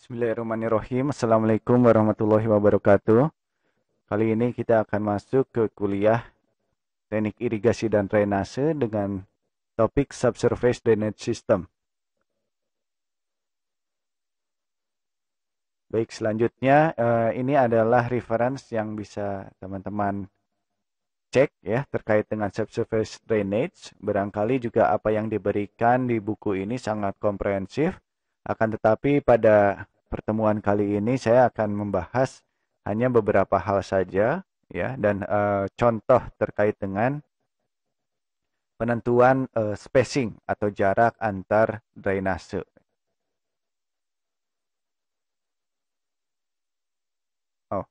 Bismillahirrahmanirrahim. Assalamualaikum warahmatullahi wabarakatuh. Kali ini kita akan masuk ke kuliah teknik irigasi dan drainase dengan topik subsurface drainage system. Baik, selanjutnya eh, ini adalah reference yang bisa teman-teman cek ya terkait dengan subsurface drainage. Barangkali juga apa yang diberikan di buku ini sangat komprehensif akan tetapi pada pertemuan kali ini saya akan membahas hanya beberapa hal saja ya dan e, contoh terkait dengan penentuan e, spacing atau jarak antar drainase. Oh.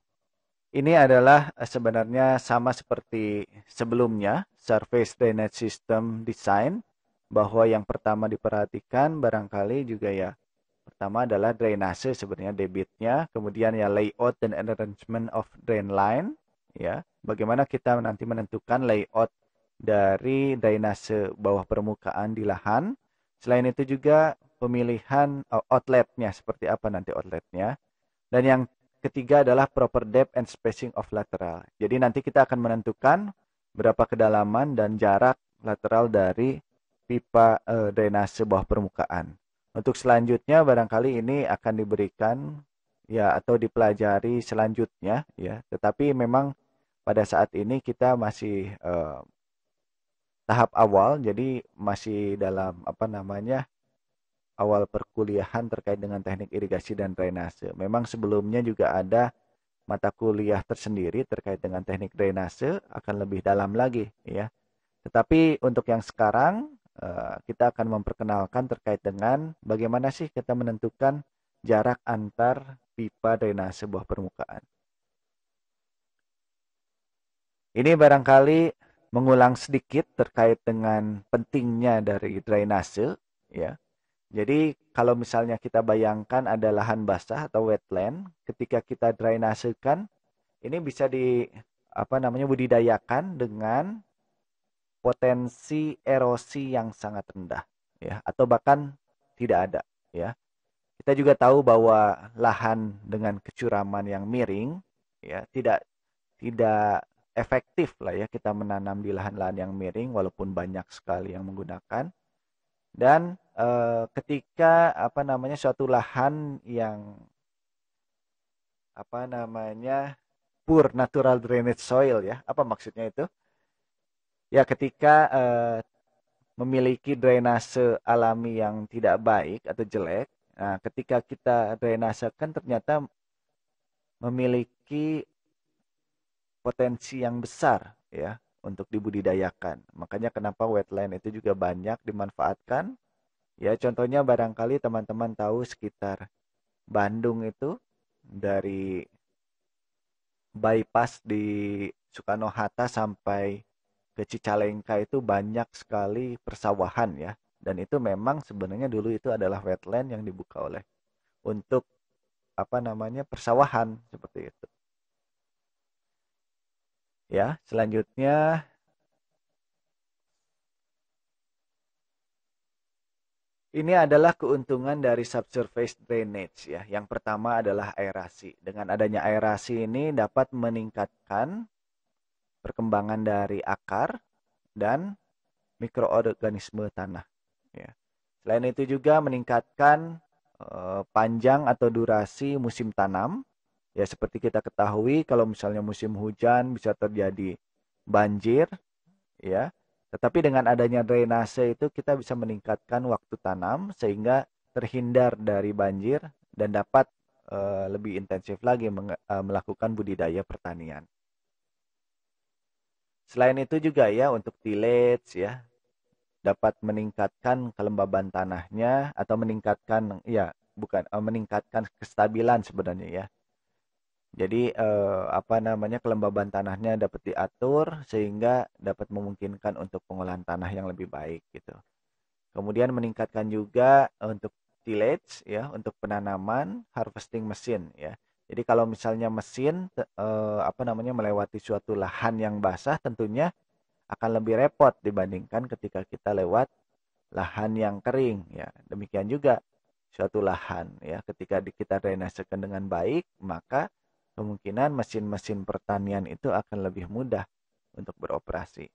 Ini adalah sebenarnya sama seperti sebelumnya surface drainage system design bahwa yang pertama diperhatikan barangkali juga ya pertama adalah drainase sebenarnya debitnya, kemudian ya layout dan arrangement of drain line ya. Bagaimana kita nanti menentukan layout dari drainase bawah permukaan di lahan. Selain itu juga pemilihan eh, outletnya seperti apa nanti outletnya. Dan yang ketiga adalah proper depth and spacing of lateral. Jadi nanti kita akan menentukan berapa kedalaman dan jarak lateral dari pipa e, drainase bawah permukaan. Untuk selanjutnya barangkali ini akan diberikan ya atau dipelajari selanjutnya ya. Tetapi memang pada saat ini kita masih e, tahap awal jadi masih dalam apa namanya awal perkuliahan terkait dengan teknik irigasi dan drainase. Memang sebelumnya juga ada mata kuliah tersendiri terkait dengan teknik drainase akan lebih dalam lagi ya. Tetapi untuk yang sekarang Eh, kita akan memperkenalkan terkait dengan bagaimana sih kita menentukan jarak antar pipa drainase sebuah permukaan. Ini barangkali mengulang sedikit terkait dengan pentingnya dari drainase ya. Jadi kalau misalnya kita bayangkan ada lahan basah atau wetland, ketika kita drainasekan ini bisa di apa namanya budidayakan dengan potensi erosi yang sangat rendah ya atau bahkan tidak ada ya. Kita juga tahu bahwa lahan dengan kecuraman yang miring ya tidak tidak efektif lah ya kita menanam di lahan-lahan yang miring walaupun banyak sekali yang menggunakan dan e, ketika apa namanya suatu lahan yang apa namanya pur natural drainage soil ya apa maksudnya itu Ya, ketika eh, memiliki drainase alami yang tidak baik atau jelek, nah ketika kita kan ternyata memiliki potensi yang besar ya untuk dibudidayakan. Makanya kenapa wetland itu juga banyak dimanfaatkan. Ya contohnya barangkali teman-teman tahu sekitar Bandung itu dari bypass di Soekarno Hatta sampai ke Cicalengka itu banyak sekali persawahan ya dan itu memang sebenarnya dulu itu adalah wetland yang dibuka oleh untuk apa namanya persawahan seperti itu ya selanjutnya Ini adalah keuntungan dari subsurface drainage ya. Yang pertama adalah aerasi. Dengan adanya aerasi ini dapat meningkatkan perkembangan dari akar dan mikroorganisme tanah. Ya. Selain itu juga meningkatkan eh, panjang atau durasi musim tanam. Ya seperti kita ketahui kalau misalnya musim hujan bisa terjadi banjir, ya. Tetapi dengan adanya drainase itu kita bisa meningkatkan waktu tanam sehingga terhindar dari banjir dan dapat eh, lebih intensif lagi eh, melakukan budidaya pertanian. Selain itu juga ya untuk tillage ya dapat meningkatkan kelembaban tanahnya atau meningkatkan ya bukan eh, meningkatkan kestabilan sebenarnya ya. Jadi eh, apa namanya kelembaban tanahnya dapat diatur sehingga dapat memungkinkan untuk pengolahan tanah yang lebih baik gitu. Kemudian meningkatkan juga untuk tillage ya untuk penanaman harvesting mesin ya. Jadi kalau misalnya mesin eh, apa namanya melewati suatu lahan yang basah tentunya akan lebih repot dibandingkan ketika kita lewat lahan yang kering ya. Demikian juga suatu lahan ya ketika kita drainasekan dengan baik maka kemungkinan mesin-mesin pertanian itu akan lebih mudah untuk beroperasi.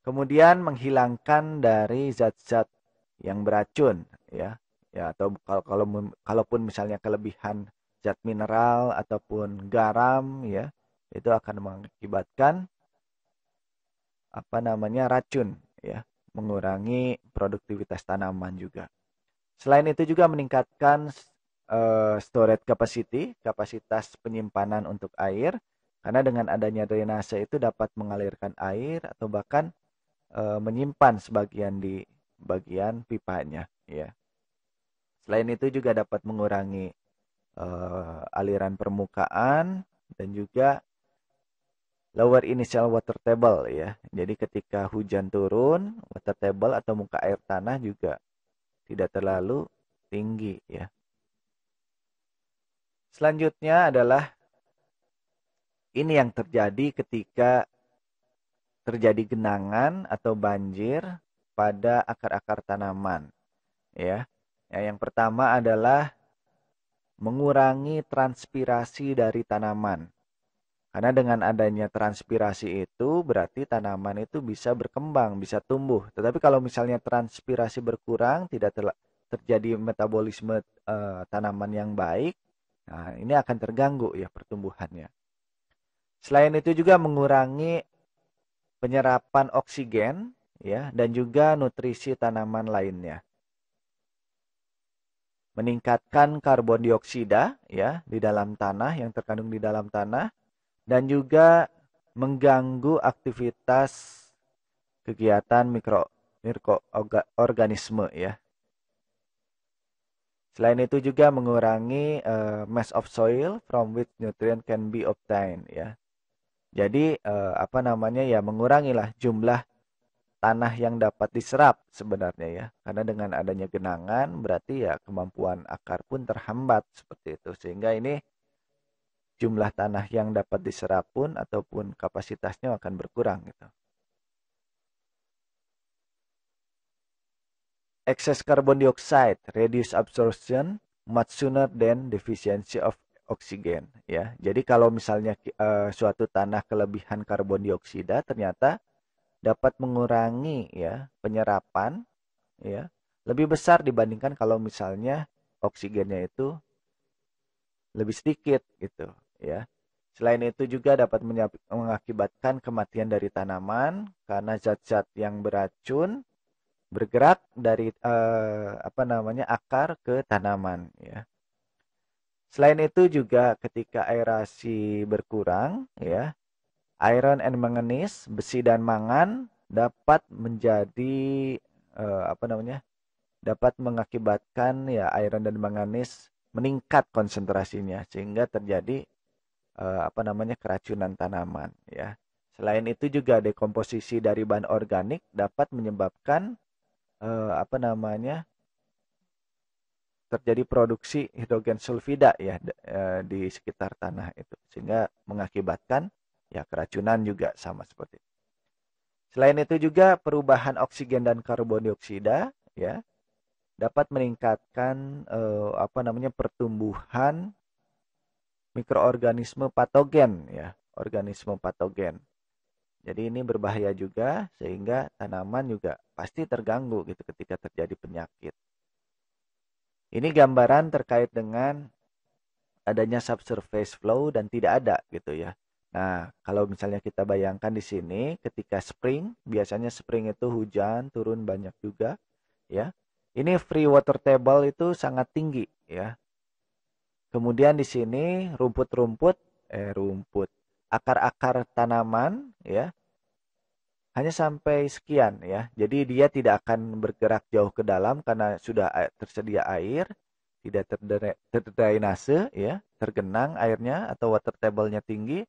Kemudian menghilangkan dari zat-zat yang beracun ya ya atau kalau kalaupun misalnya kelebihan zat mineral ataupun garam ya itu akan mengakibatkan apa namanya racun ya mengurangi produktivitas tanaman juga. Selain itu juga meningkatkan uh, storage capacity, kapasitas penyimpanan untuk air karena dengan adanya drainase itu dapat mengalirkan air atau bahkan uh, menyimpan sebagian di bagian pipanya ya. Selain itu juga dapat mengurangi uh, aliran permukaan dan juga lower initial water table ya. Jadi ketika hujan turun, water table atau muka air tanah juga tidak terlalu tinggi ya. Selanjutnya adalah ini yang terjadi ketika terjadi genangan atau banjir pada akar-akar tanaman ya. ya. Yang pertama adalah mengurangi transpirasi dari tanaman. Karena dengan adanya transpirasi itu berarti tanaman itu bisa berkembang, bisa tumbuh. Tetapi kalau misalnya transpirasi berkurang, tidak terjadi metabolisme e, tanaman yang baik, nah ini akan terganggu ya pertumbuhannya. Selain itu juga mengurangi penyerapan oksigen ya dan juga nutrisi tanaman lainnya meningkatkan karbon dioksida ya di dalam tanah yang terkandung di dalam tanah dan juga mengganggu aktivitas kegiatan mikro mikroorganisme ya. Selain itu juga mengurangi uh, mass of soil from which nutrient can be obtained ya. Jadi uh, apa namanya ya mengurangilah jumlah tanah yang dapat diserap sebenarnya ya. Karena dengan adanya genangan berarti ya kemampuan akar pun terhambat seperti itu. Sehingga ini jumlah tanah yang dapat diserap pun ataupun kapasitasnya akan berkurang gitu. Excess carbon dioxide reduce absorption much sooner than deficiency of oxygen. ya. Jadi kalau misalnya uh, suatu tanah kelebihan karbon dioksida ternyata dapat mengurangi ya penyerapan ya lebih besar dibandingkan kalau misalnya oksigennya itu lebih sedikit gitu ya. Selain itu juga dapat mengakibatkan kematian dari tanaman karena zat-zat yang beracun bergerak dari eh, apa namanya akar ke tanaman ya. Selain itu juga ketika aerasi berkurang ya, iron and manganese, besi dan mangan dapat menjadi uh, apa namanya? dapat mengakibatkan ya iron dan manganis meningkat konsentrasinya sehingga terjadi uh, apa namanya keracunan tanaman ya. Selain itu juga dekomposisi dari bahan organik dapat menyebabkan uh, apa namanya terjadi produksi hidrogen sulfida ya di sekitar tanah itu sehingga mengakibatkan Ya, keracunan juga sama seperti itu. Selain itu juga perubahan oksigen dan karbon dioksida ya dapat meningkatkan eh, apa namanya pertumbuhan mikroorganisme patogen ya, organisme patogen. Jadi ini berbahaya juga sehingga tanaman juga pasti terganggu gitu ketika terjadi penyakit. Ini gambaran terkait dengan adanya subsurface flow dan tidak ada gitu ya. Nah, kalau misalnya kita bayangkan di sini ketika spring, biasanya spring itu hujan turun banyak juga, ya. Ini free water table itu sangat tinggi, ya. Kemudian di sini rumput-rumput eh rumput, akar-akar tanaman, ya. Hanya sampai sekian ya. Jadi dia tidak akan bergerak jauh ke dalam karena sudah tersedia air, tidak terdrainase ya, tergenang airnya atau water table-nya tinggi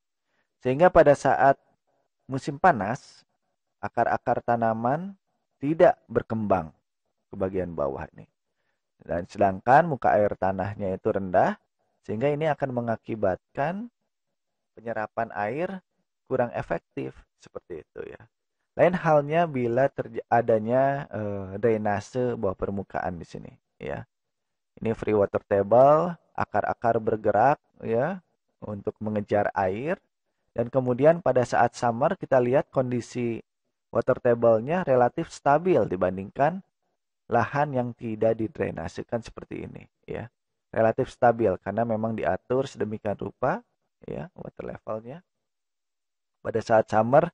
sehingga pada saat musim panas, akar-akar tanaman tidak berkembang ke bagian bawah ini. Dan sedangkan muka air tanahnya itu rendah, sehingga ini akan mengakibatkan penyerapan air kurang efektif seperti itu ya. Lain halnya bila adanya e, drainase bawah permukaan di sini ya. Ini free water table, akar-akar bergerak ya untuk mengejar air dan kemudian pada saat summer kita lihat kondisi water table-nya relatif stabil dibandingkan lahan yang tidak didrainasekan seperti ini ya relatif stabil karena memang diatur sedemikian rupa ya water levelnya pada saat summer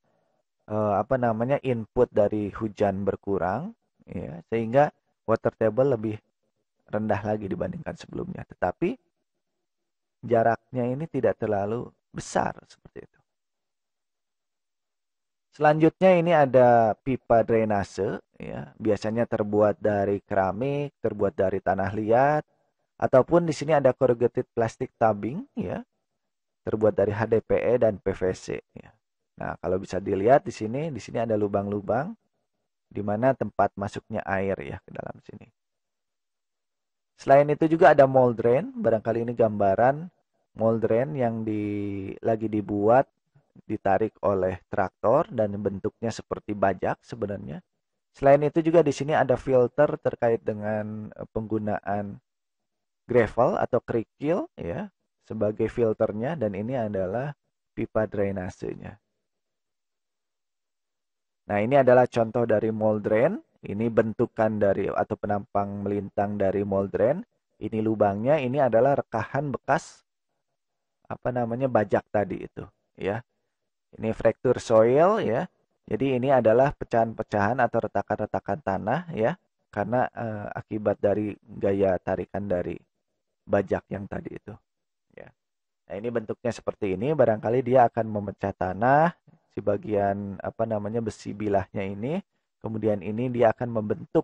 eh, apa namanya input dari hujan berkurang ya sehingga water table lebih rendah lagi dibandingkan sebelumnya tetapi jaraknya ini tidak terlalu besar seperti itu. Selanjutnya ini ada pipa drainase, ya. biasanya terbuat dari keramik, terbuat dari tanah liat, ataupun di sini ada corrugated plastic tubing, ya, terbuat dari HDPE dan PVC. Ya. Nah, kalau bisa dilihat di sini, di sini ada lubang-lubang, di mana tempat masuknya air ya ke dalam sini. Selain itu juga ada mold drain, barangkali ini gambaran moldren yang di, lagi dibuat ditarik oleh traktor dan bentuknya seperti bajak sebenarnya. Selain itu juga di sini ada filter terkait dengan eh, penggunaan gravel atau kerikil ya sebagai filternya dan ini adalah pipa drainasenya. Nah, ini adalah contoh dari moldren. Ini bentukan dari atau penampang melintang dari moldren. Ini lubangnya, ini adalah rekahan bekas apa namanya bajak tadi itu ya. Ini fracture soil ya. Jadi ini adalah pecahan-pecahan atau retakan-retakan tanah ya karena eh, akibat dari gaya tarikan dari bajak yang tadi itu ya. Nah, ini bentuknya seperti ini barangkali dia akan memecah tanah si bagian apa namanya besi bilahnya ini kemudian ini dia akan membentuk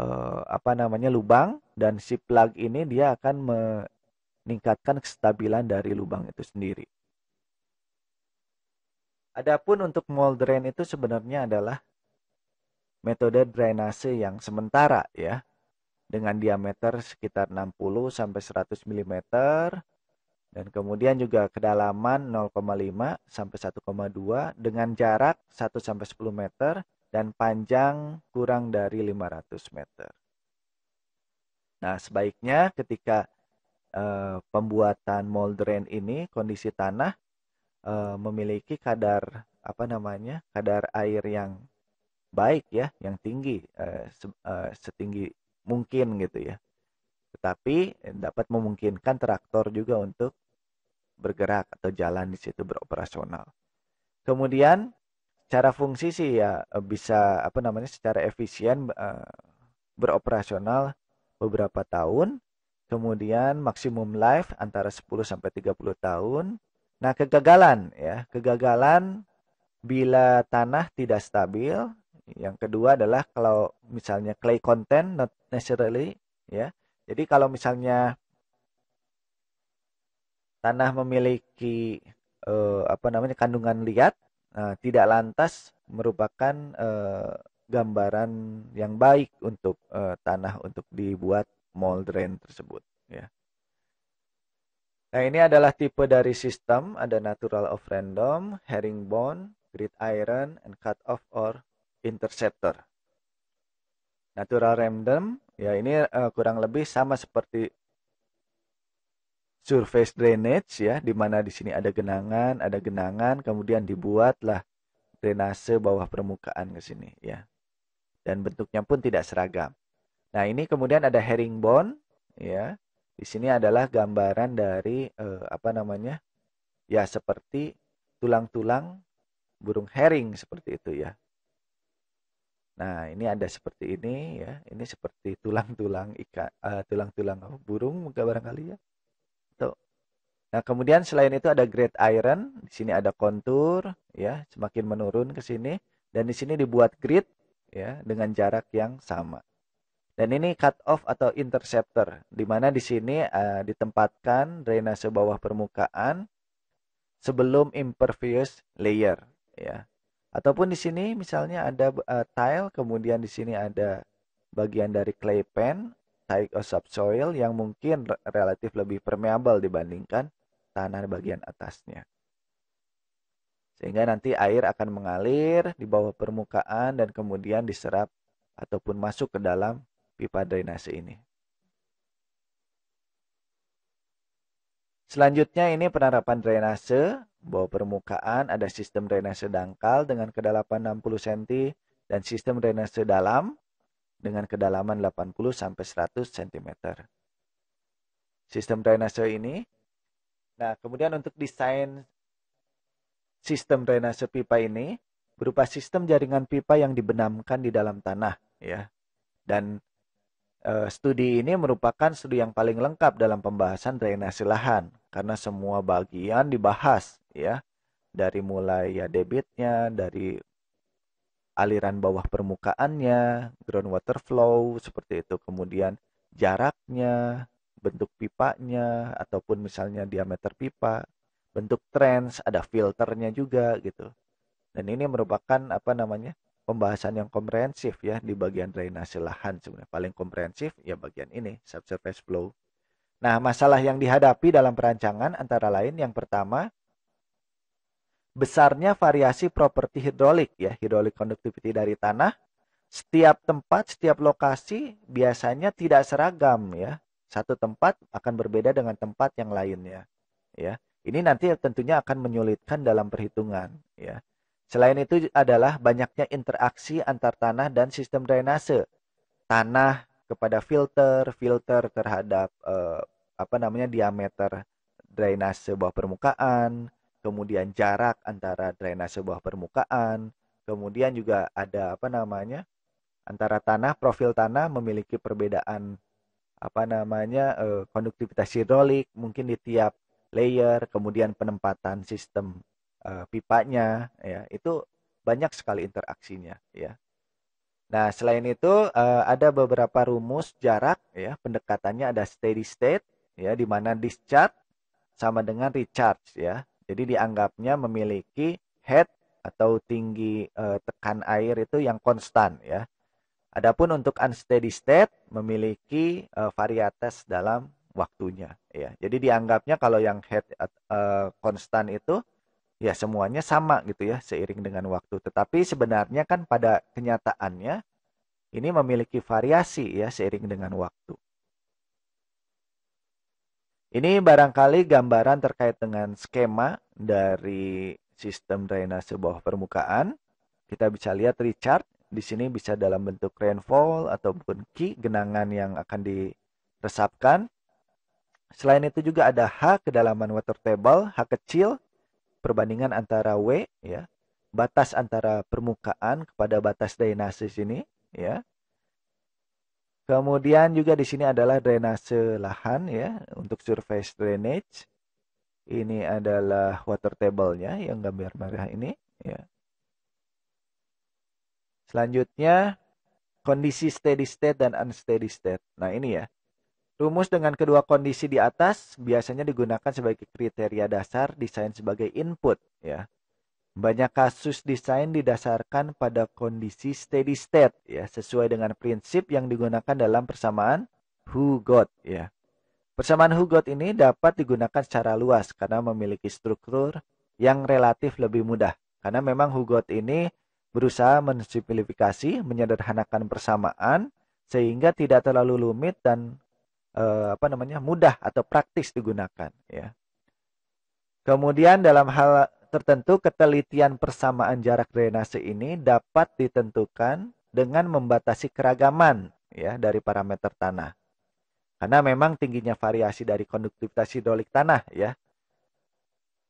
eh, apa namanya lubang dan si plug ini dia akan me, meningkatkan kestabilan dari lubang itu sendiri. Adapun untuk mold drain itu sebenarnya adalah metode drainase yang sementara ya dengan diameter sekitar 60 sampai 100 mm dan kemudian juga kedalaman 0,5 sampai 1,2 dengan jarak 1 sampai 10 meter dan panjang kurang dari 500 meter. Nah, sebaiknya ketika Eh, pembuatan pembuatan drain ini kondisi tanah uh, memiliki kadar apa namanya kadar air yang baik ya yang tinggi uh, se uh, setinggi mungkin gitu ya tetapi dapat memungkinkan traktor juga untuk bergerak atau jalan di situ beroperasional kemudian cara fungsi sih ya bisa apa namanya secara efisien uh, beroperasional beberapa tahun Kemudian maksimum life antara 10 sampai 30 tahun. Nah, kegagalan ya, kegagalan bila tanah tidak stabil. Yang kedua adalah kalau misalnya clay content not necessarily ya. Jadi kalau misalnya tanah memiliki eh, apa namanya kandungan liat eh, tidak lantas merupakan eh, gambaran yang baik untuk eh, tanah untuk dibuat mall drain tersebut ya. Nah, ini adalah tipe dari sistem ada natural of random, herringbone, grid iron, and cut off or interceptor. Natural random ya ini uh, kurang lebih sama seperti surface drainage ya di mana di sini ada genangan, ada genangan kemudian dibuatlah drainase bawah permukaan ke sini ya. Dan bentuknya pun tidak seragam. Nah, ini kemudian ada herringbone ya. Di sini adalah gambaran dari eh, apa namanya? Ya, seperti tulang-tulang burung herring seperti itu ya. Nah, ini ada seperti ini ya. Ini seperti tulang-tulang ikan uh, eh, tulang-tulang burung mungkin barangkali ya. Tuh. Nah, kemudian selain itu ada great iron, di sini ada kontur ya, semakin menurun ke sini dan di sini dibuat grid ya dengan jarak yang sama. Dan ini cut off atau interceptor, di mana di sini uh, ditempatkan drainase bawah permukaan sebelum impervious layer, ya. Ataupun di sini misalnya ada uh, tile, kemudian di sini ada bagian dari clay pan, type of subsoil yang mungkin relatif lebih permeable dibandingkan tanah bagian atasnya. Sehingga nanti air akan mengalir di bawah permukaan dan kemudian diserap ataupun masuk ke dalam pipa drainase ini. Selanjutnya ini penerapan drainase, bahwa permukaan ada sistem drainase dangkal dengan kedalaman 60 cm dan sistem drainase dalam dengan kedalaman 80 sampai 100 cm. Sistem drainase ini. Nah, kemudian untuk desain sistem drainase pipa ini berupa sistem jaringan pipa yang dibenamkan di dalam tanah ya. Dan Eh, studi ini merupakan studi yang paling lengkap dalam pembahasan drainase lahan karena semua bagian dibahas ya dari mulai ya debitnya dari aliran bawah permukaannya groundwater flow seperti itu kemudian jaraknya bentuk pipanya ataupun misalnya diameter pipa bentuk trench ada filternya juga gitu dan ini merupakan apa namanya pembahasan yang komprehensif ya di bagian drainase lahan sebenarnya paling komprehensif ya bagian ini subsurface flow. Nah, masalah yang dihadapi dalam perancangan antara lain yang pertama besarnya variasi properti hidrolik ya hidrolik conductivity dari tanah setiap tempat setiap lokasi biasanya tidak seragam ya satu tempat akan berbeda dengan tempat yang lainnya ya ini nanti tentunya akan menyulitkan dalam perhitungan ya Selain itu adalah banyaknya interaksi antar tanah dan sistem drainase. Tanah kepada filter, filter terhadap eh, apa namanya diameter drainase bawah permukaan, kemudian jarak antara drainase bawah permukaan, kemudian juga ada apa namanya antara tanah profil tanah memiliki perbedaan apa namanya eh, konduktivitas hidrolik mungkin di tiap layer kemudian penempatan sistem Eh, pipanya ya itu banyak sekali interaksinya ya nah selain itu uh, ada beberapa rumus jarak ya pendekatannya ada steady state ya di mana discharge sama dengan recharge ya jadi dianggapnya memiliki head atau tinggi uh, tekan air itu yang konstan ya Adapun untuk unsteady state memiliki uh, varietas dalam waktunya ya. Jadi dianggapnya kalau yang head uh, konstan itu ya semuanya sama gitu ya seiring dengan waktu. Tetapi sebenarnya kan pada kenyataannya ini memiliki variasi ya seiring dengan waktu. Ini barangkali gambaran terkait dengan skema dari sistem drainase bawah permukaan. Kita bisa lihat Richard di sini bisa dalam bentuk rainfall ataupun key genangan yang akan diresapkan. Selain itu juga ada H, kedalaman water table, H kecil, perbandingan antara W ya, batas antara permukaan kepada batas drainase sini ya. Kemudian juga di sini adalah drainase lahan ya untuk surface drainage. Ini adalah water table-nya yang gambar merah ini ya. Selanjutnya kondisi steady state dan unsteady state. Nah, ini ya. Rumus dengan kedua kondisi di atas biasanya digunakan sebagai kriteria dasar desain sebagai input ya. Banyak kasus desain didasarkan pada kondisi steady state ya, sesuai dengan prinsip yang digunakan dalam persamaan who got ya. Persamaan who got ini dapat digunakan secara luas karena memiliki struktur yang relatif lebih mudah. Karena memang who got ini berusaha mensimplifikasi, menyederhanakan persamaan sehingga tidak terlalu rumit dan eh, apa namanya mudah atau praktis digunakan ya kemudian dalam hal tertentu ketelitian persamaan jarak drainase ini dapat ditentukan dengan membatasi keragaman ya dari parameter tanah karena memang tingginya variasi dari konduktivitas hidrolik tanah ya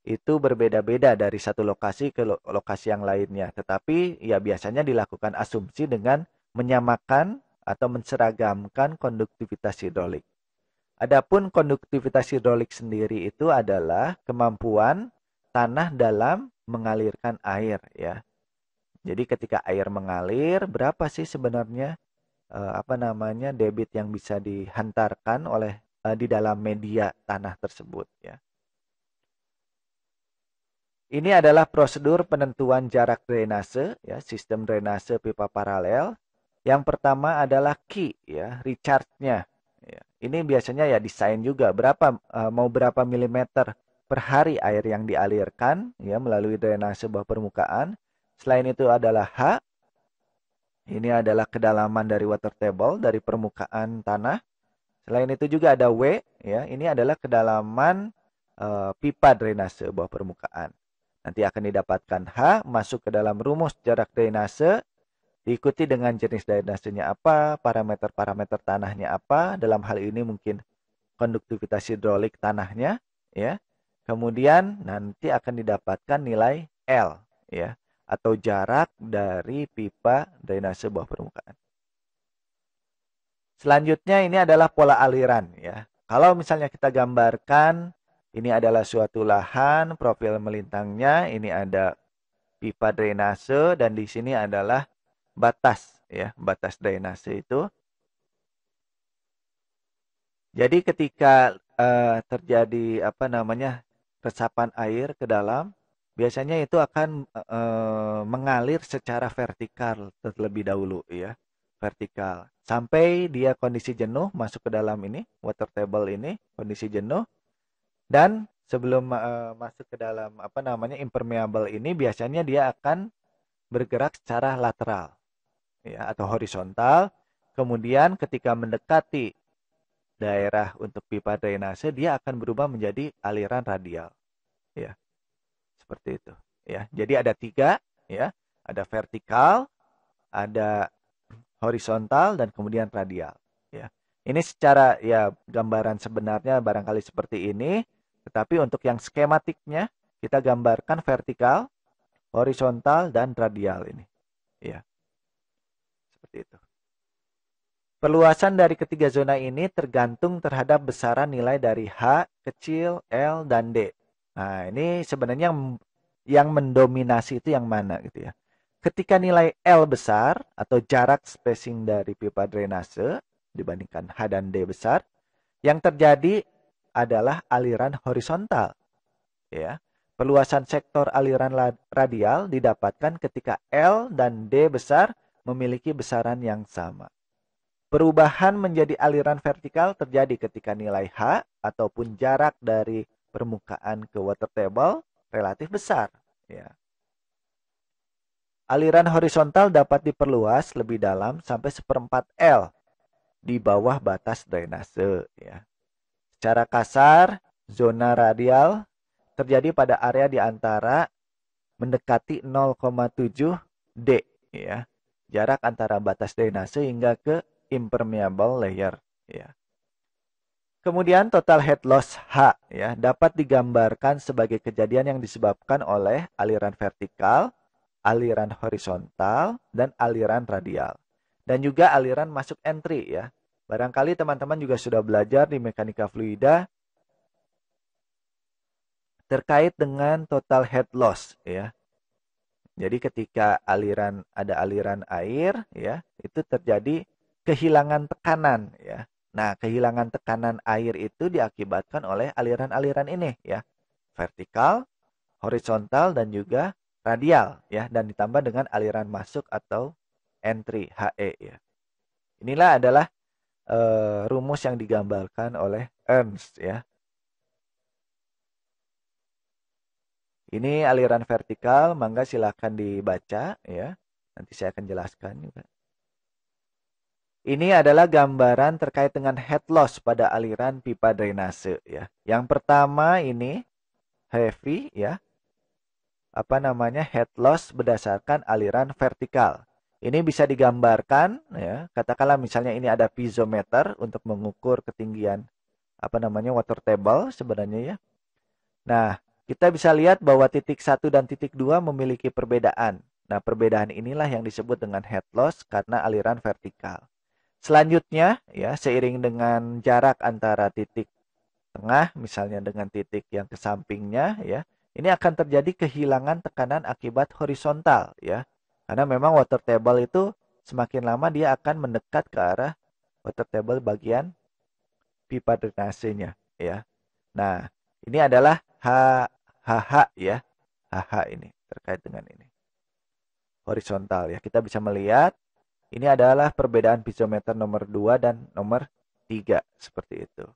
itu berbeda-beda dari satu lokasi ke lokasi yang lainnya. Tetapi ya biasanya dilakukan asumsi dengan menyamakan atau menceragamkan konduktivitas hidrolik. Adapun konduktivitas hidrolik sendiri itu adalah kemampuan tanah dalam mengalirkan air ya. Jadi ketika air mengalir, berapa sih sebenarnya eh, apa namanya debit yang bisa dihantarkan oleh eh, di dalam media tanah tersebut ya. Ini adalah prosedur penentuan jarak drainase, ya, sistem drainase pipa paralel yang pertama adalah key ya, recharge-nya. Ya, ini biasanya ya desain juga berapa e, mau berapa milimeter per hari air yang dialirkan ya melalui drainase bawah permukaan. Selain itu adalah H. Ini adalah kedalaman dari water table dari permukaan tanah. Selain itu juga ada W ya, ini adalah kedalaman uh, pipa drainase bawah permukaan. Nanti akan didapatkan H masuk ke dalam rumus jarak drainase Diikuti dengan jenis drainasenya apa, parameter-parameter tanahnya apa, dalam hal ini mungkin konduktivitas hidrolik tanahnya, ya. Kemudian nanti akan didapatkan nilai L, ya, atau jarak dari pipa drainase bawah permukaan. Selanjutnya ini adalah pola aliran, ya. Kalau misalnya kita gambarkan ini adalah suatu lahan, profil melintangnya, ini ada pipa drainase dan di sini adalah batas ya, batas drainase itu. Jadi ketika uh, terjadi apa namanya resapan air ke dalam, biasanya itu akan uh, mengalir secara vertikal terlebih dahulu ya, vertikal. Sampai dia kondisi jenuh masuk ke dalam ini, water table ini kondisi jenuh dan sebelum uh, masuk ke dalam apa namanya impermeable ini biasanya dia akan bergerak secara lateral ya, atau horizontal. Kemudian ketika mendekati daerah untuk pipa drainase, dia akan berubah menjadi aliran radial. Ya, seperti itu. Ya, jadi ada tiga, ya, ada vertikal, ada horizontal dan kemudian radial. Ya, ini secara ya gambaran sebenarnya barangkali seperti ini, tetapi untuk yang skematiknya kita gambarkan vertikal, horizontal dan radial ini. Ya seperti itu. Perluasan dari ketiga zona ini tergantung terhadap besaran nilai dari H, kecil, L, dan D. Nah, ini sebenarnya yang, yang mendominasi itu yang mana gitu ya. Ketika nilai L besar atau jarak spacing dari pipa drainase dibandingkan H dan D besar, yang terjadi adalah aliran horizontal. Ya. Perluasan sektor aliran radial didapatkan ketika L dan D besar memiliki besaran yang sama. Perubahan menjadi aliran vertikal terjadi ketika nilai H ataupun jarak dari permukaan ke water table relatif besar. Ya. Aliran horizontal dapat diperluas lebih dalam sampai seperempat L di bawah batas drainase. Ya. Secara kasar, zona radial terjadi pada area di antara mendekati 0,7 D. Ya jarak antara batas drainase hingga ke impermeable layer. Ya. Kemudian total head loss H ya, dapat digambarkan sebagai kejadian yang disebabkan oleh aliran vertikal, aliran horizontal, dan aliran radial. Dan juga aliran masuk entry ya. Barangkali teman-teman juga sudah belajar di mekanika fluida terkait dengan total head loss ya. Jadi ketika aliran ada aliran air ya, itu terjadi kehilangan tekanan ya. Nah, kehilangan tekanan air itu diakibatkan oleh aliran-aliran ini ya. Vertikal, horizontal dan juga radial ya dan ditambah dengan aliran masuk atau entry HE ya. Inilah adalah e, rumus yang digambarkan oleh Ernst ya Ini aliran vertikal, mangga silahkan dibaca ya. Nanti saya akan jelaskan juga. Ini adalah gambaran terkait dengan head loss pada aliran pipa drainase ya. Yang pertama ini heavy ya. Apa namanya head loss berdasarkan aliran vertikal. Ini bisa digambarkan ya. Katakanlah misalnya ini ada piezometer untuk mengukur ketinggian apa namanya water table sebenarnya ya. Nah, kita bisa lihat bahwa titik 1 dan titik 2 memiliki perbedaan. Nah, perbedaan inilah yang disebut dengan head loss karena aliran vertikal. Selanjutnya, ya, seiring dengan jarak antara titik tengah misalnya dengan titik yang ke sampingnya ya, ini akan terjadi kehilangan tekanan akibat horizontal ya. Karena memang water table itu semakin lama dia akan mendekat ke arah water table bagian pipa drainasenya ya. Nah, ini adalah H HH ya. HH ini terkait dengan ini. Horizontal ya. Kita bisa melihat ini adalah perbedaan piezometer nomor 2 dan nomor 3 seperti itu.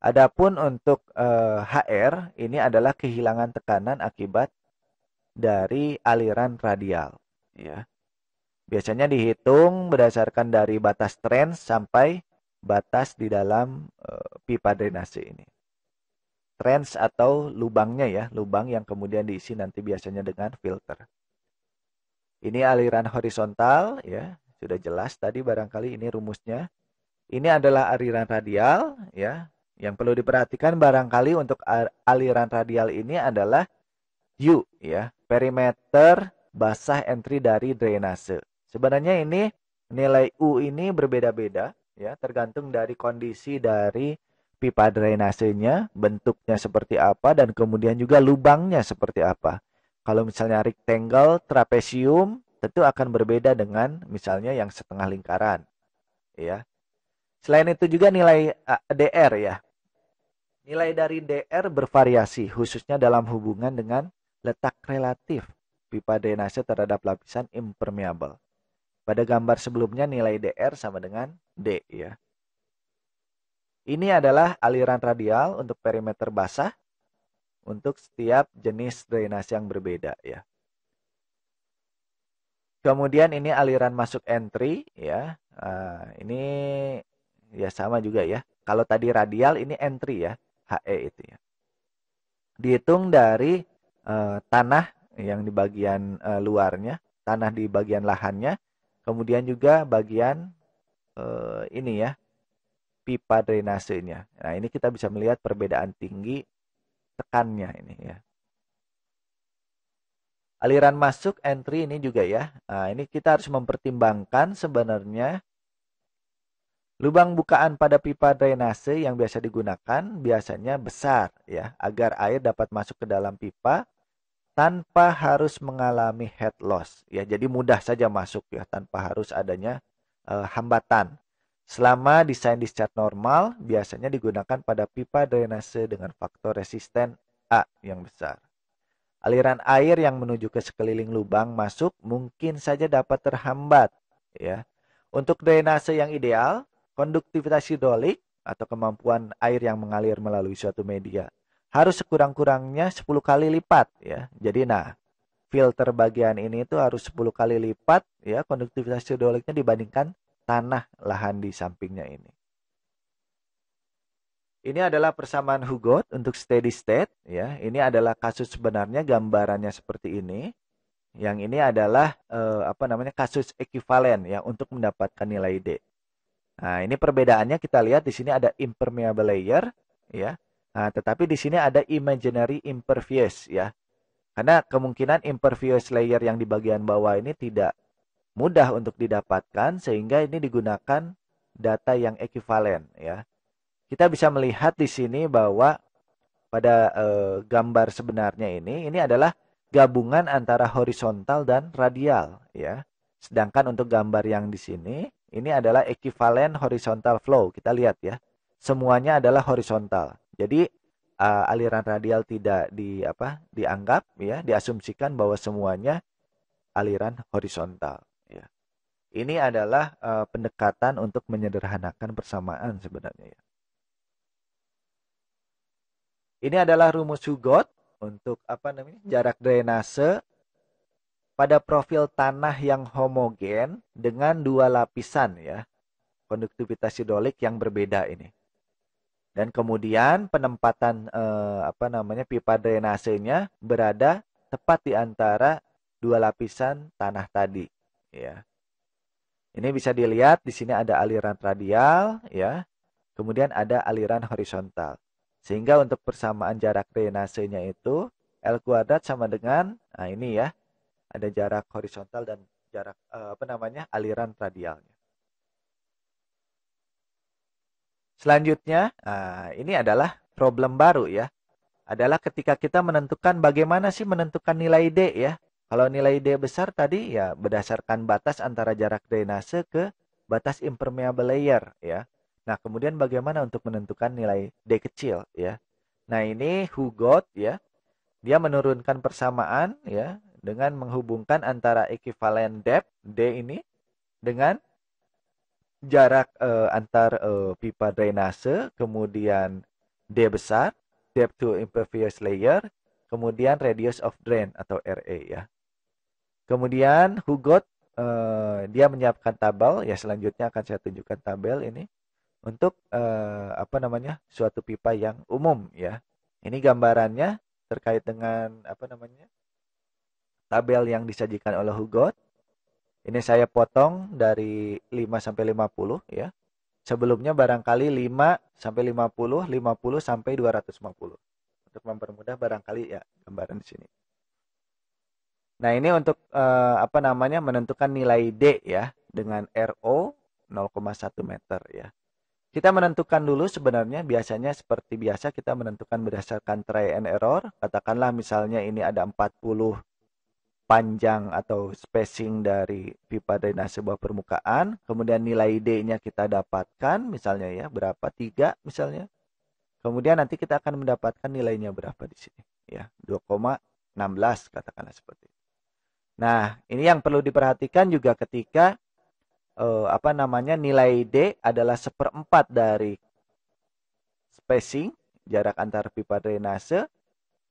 Adapun untuk eh, HR ini adalah kehilangan tekanan akibat dari aliran radial ya. Biasanya dihitung berdasarkan dari batas trend sampai batas di dalam e, pipa drainase ini trench atau lubangnya ya, lubang yang kemudian diisi nanti biasanya dengan filter. Ini aliran horizontal ya, sudah jelas tadi barangkali ini rumusnya. Ini adalah aliran radial ya. Yang perlu diperhatikan barangkali untuk aliran radial ini adalah U ya, perimeter basah entry dari drainase. Sebenarnya ini nilai U ini berbeda-beda ya, tergantung dari kondisi dari pipa drainasenya, bentuknya seperti apa, dan kemudian juga lubangnya seperti apa. Kalau misalnya rectangle, trapesium, tentu akan berbeda dengan misalnya yang setengah lingkaran. Ya. Selain itu juga nilai DR ya. Nilai dari DR bervariasi, khususnya dalam hubungan dengan letak relatif pipa drainase terhadap lapisan impermeable. Pada gambar sebelumnya nilai DR sama dengan D ya. Ini adalah aliran radial untuk perimeter basah untuk setiap jenis drainase yang berbeda ya. Kemudian ini aliran masuk entry ya. Nah, ini ya sama juga ya. Kalau tadi radial ini entry ya, HE itu ya. Dihitung dari uh, tanah yang di bagian uh, luarnya, tanah di bagian lahannya, kemudian juga bagian uh, ini ya, pipa drainasenya. Nah, ini kita bisa melihat perbedaan tinggi tekannya ini ya. Aliran masuk entry ini juga ya. Nah, ini kita harus mempertimbangkan sebenarnya lubang bukaan pada pipa drainase yang biasa digunakan biasanya besar ya, agar air dapat masuk ke dalam pipa tanpa harus mengalami head loss ya. Jadi mudah saja masuk ya tanpa harus adanya uh, hambatan. Selama desain discharge normal, biasanya digunakan pada pipa drainase dengan faktor resisten A yang besar. Aliran air yang menuju ke sekeliling lubang masuk mungkin saja dapat terhambat. Ya. Untuk drainase yang ideal, konduktivitas hidrolik atau kemampuan air yang mengalir melalui suatu media harus sekurang-kurangnya 10 kali lipat ya. Jadi nah, filter bagian ini itu harus 10 kali lipat ya konduktivitas hidroliknya dibandingkan tanah lahan di sampingnya ini. Ini adalah persamaan Hugot untuk steady state ya. Ini adalah kasus sebenarnya gambarannya seperti ini. Yang ini adalah eh, apa namanya kasus ekivalen ya untuk mendapatkan nilai D. Nah, ini perbedaannya kita lihat di sini ada impermeable layer ya. Nah, tetapi di sini ada imaginary impervious ya. Karena kemungkinan impervious layer yang di bagian bawah ini tidak mudah untuk didapatkan sehingga ini digunakan data yang ekuivalen ya. Kita bisa melihat di sini bahwa pada e, gambar sebenarnya ini ini adalah gabungan antara horizontal dan radial ya. Sedangkan untuk gambar yang di sini ini adalah ekuivalen horizontal flow. Kita lihat ya. Semuanya adalah horizontal. Jadi e, aliran radial tidak di apa dianggap ya diasumsikan bahwa semuanya aliran horizontal ini adalah uh, pendekatan untuk menyederhanakan persamaan sebenarnya ya. Ini adalah rumus Hugot untuk apa namanya? jarak drainase pada profil tanah yang homogen dengan dua lapisan ya. Konduktivitas hidrolik yang berbeda ini. Dan kemudian penempatan eh, apa namanya pipa drainasenya berada tepat di antara dua lapisan tanah tadi ya. Ini bisa dilihat di sini ada aliran radial ya. Kemudian ada aliran horizontal. Sehingga untuk persamaan jarak drainasenya itu L kuadrat sama dengan nah ini ya. Ada jarak horizontal dan jarak eh, apa namanya? aliran radialnya. Selanjutnya, nah, ini adalah problem baru ya. Adalah ketika kita menentukan bagaimana sih menentukan nilai D ya. Kalau nilai D besar tadi ya berdasarkan batas antara jarak drainase ke batas impermeable layer ya. Nah, kemudian bagaimana untuk menentukan nilai D kecil ya. Nah, ini Hugot ya. Dia menurunkan persamaan ya dengan menghubungkan antara equivalent depth D ini dengan jarak e, antar e, pipa drainase, kemudian D besar, depth to impervious layer, kemudian radius of drain atau RA ya. Kemudian Hugot uh, eh, dia menyiapkan tabel ya selanjutnya akan saya tunjukkan tabel ini untuk uh, apa namanya suatu pipa yang umum ya. Ini gambarannya terkait dengan apa namanya tabel yang disajikan oleh Hugot. Ini saya potong dari 5 sampai 50 ya. Sebelumnya barangkali 5 sampai 50, 50 sampai 250. Untuk mempermudah barangkali ya gambaran di sini. Nah, ini untuk eh, apa namanya menentukan nilai D ya dengan RO 0,1 meter ya. Kita menentukan dulu sebenarnya biasanya seperti biasa kita menentukan berdasarkan try and error. Katakanlah misalnya ini ada 40 panjang atau spacing dari pipa drainase sebuah permukaan. Kemudian nilai D-nya kita dapatkan misalnya ya berapa? 3 misalnya. Kemudian nanti kita akan mendapatkan nilainya berapa di sini ya. 2,16 katakanlah seperti itu. Nah, ini yang perlu diperhatikan juga ketika eh, apa namanya nilai D adalah seperempat dari spacing jarak antar pipa drainase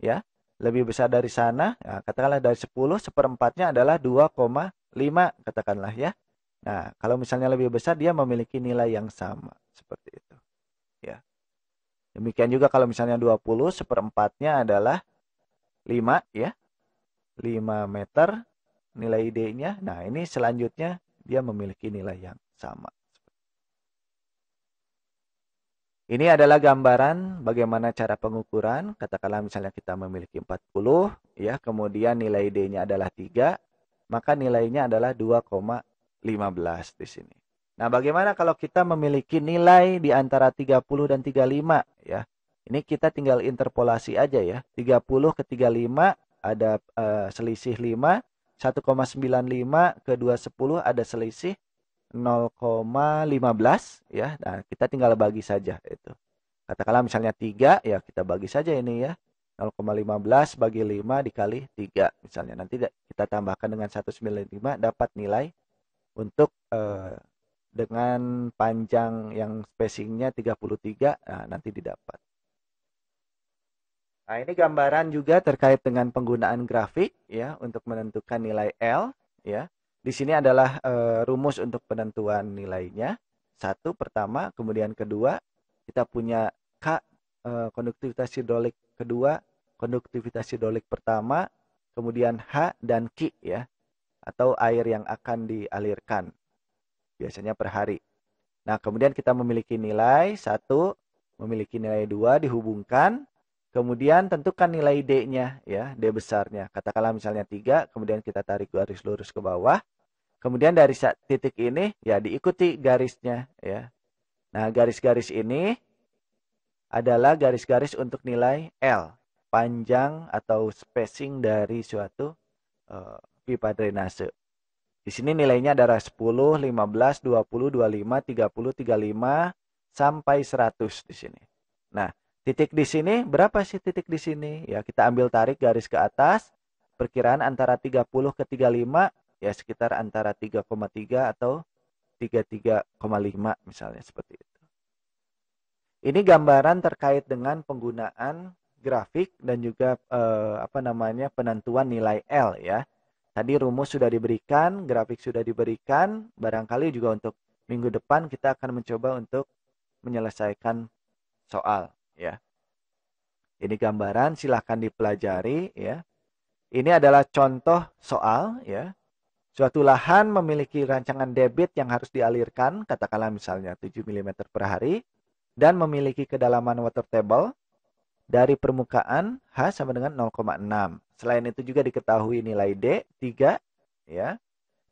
ya lebih besar dari sana ya, katakanlah dari 10 seperempatnya adalah 2,5 katakanlah ya nah kalau misalnya lebih besar dia memiliki nilai yang sama seperti itu ya demikian juga kalau misalnya 20 seperempatnya adalah 5 ya 5 meter nilai D-nya. Nah, ini selanjutnya dia memiliki nilai yang sama. Ini adalah gambaran bagaimana cara pengukuran. Katakanlah misalnya kita memiliki 40, ya, kemudian nilai D-nya adalah 3, maka nilainya adalah 2,15 di sini. Nah, bagaimana kalau kita memiliki nilai di antara 30 dan 35, ya? Ini kita tinggal interpolasi aja ya. 30 ke 35 ada uh, selisih 5, 1,95 ke 210 ada selisih 0,15 ya. Nah, kita tinggal bagi saja itu. Katakanlah misalnya 3 ya kita bagi saja ini ya. 0,15 bagi 5 dikali 3 misalnya. Nanti kita tambahkan dengan 195 dapat nilai untuk eh, dengan panjang yang spacingnya 33 nah, nanti didapat. Nah, ini gambaran juga terkait dengan penggunaan grafik ya untuk menentukan nilai L ya. Di sini adalah e, rumus untuk penentuan nilainya. Satu pertama, kemudian kedua kita punya K e, konduktivitas hidrolik kedua, konduktivitas hidrolik pertama, kemudian H dan Q ya atau air yang akan dialirkan biasanya per hari. Nah, kemudian kita memiliki nilai satu memiliki nilai dua dihubungkan Kemudian tentukan nilai D-nya ya, D besarnya. Katakanlah misalnya 3, kemudian kita tarik garis lurus ke bawah. Kemudian dari titik ini ya diikuti garisnya ya. Nah, garis-garis ini adalah garis-garis untuk nilai L, panjang atau spacing dari suatu uh, eh, pipa drainase. Di sini nilainya adalah 10, 15, 20, 25, 30, 35 sampai 100 di sini. Nah, Titik di sini, berapa sih titik di sini? Ya, kita ambil tarik garis ke atas, perkiraan antara 30 ke 35, ya sekitar antara 3,3 atau 33,5 misalnya seperti itu. Ini gambaran terkait dengan penggunaan grafik dan juga eh, apa namanya penentuan nilai L ya. Tadi rumus sudah diberikan, grafik sudah diberikan, barangkali juga untuk minggu depan kita akan mencoba untuk menyelesaikan soal ya. Ini gambaran silahkan dipelajari ya. Ini adalah contoh soal ya. Suatu lahan memiliki rancangan debit yang harus dialirkan, katakanlah misalnya 7 mm per hari, dan memiliki kedalaman water table dari permukaan H sama dengan 0,6. Selain itu juga diketahui nilai D 3 ya.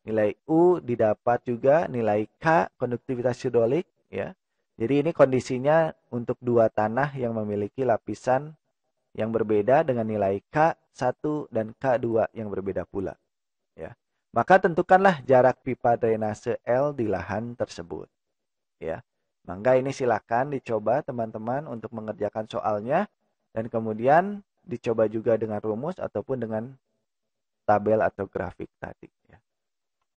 Nilai U didapat juga nilai K konduktivitas hidrolik ya. Jadi ini kondisinya untuk dua tanah yang memiliki lapisan yang berbeda dengan nilai K1 dan K2 yang berbeda pula. Ya. Maka tentukanlah jarak pipa drainase L di lahan tersebut. Ya. Mangga ini silakan dicoba teman-teman untuk mengerjakan soalnya dan kemudian dicoba juga dengan rumus ataupun dengan tabel atau grafik tadi ya.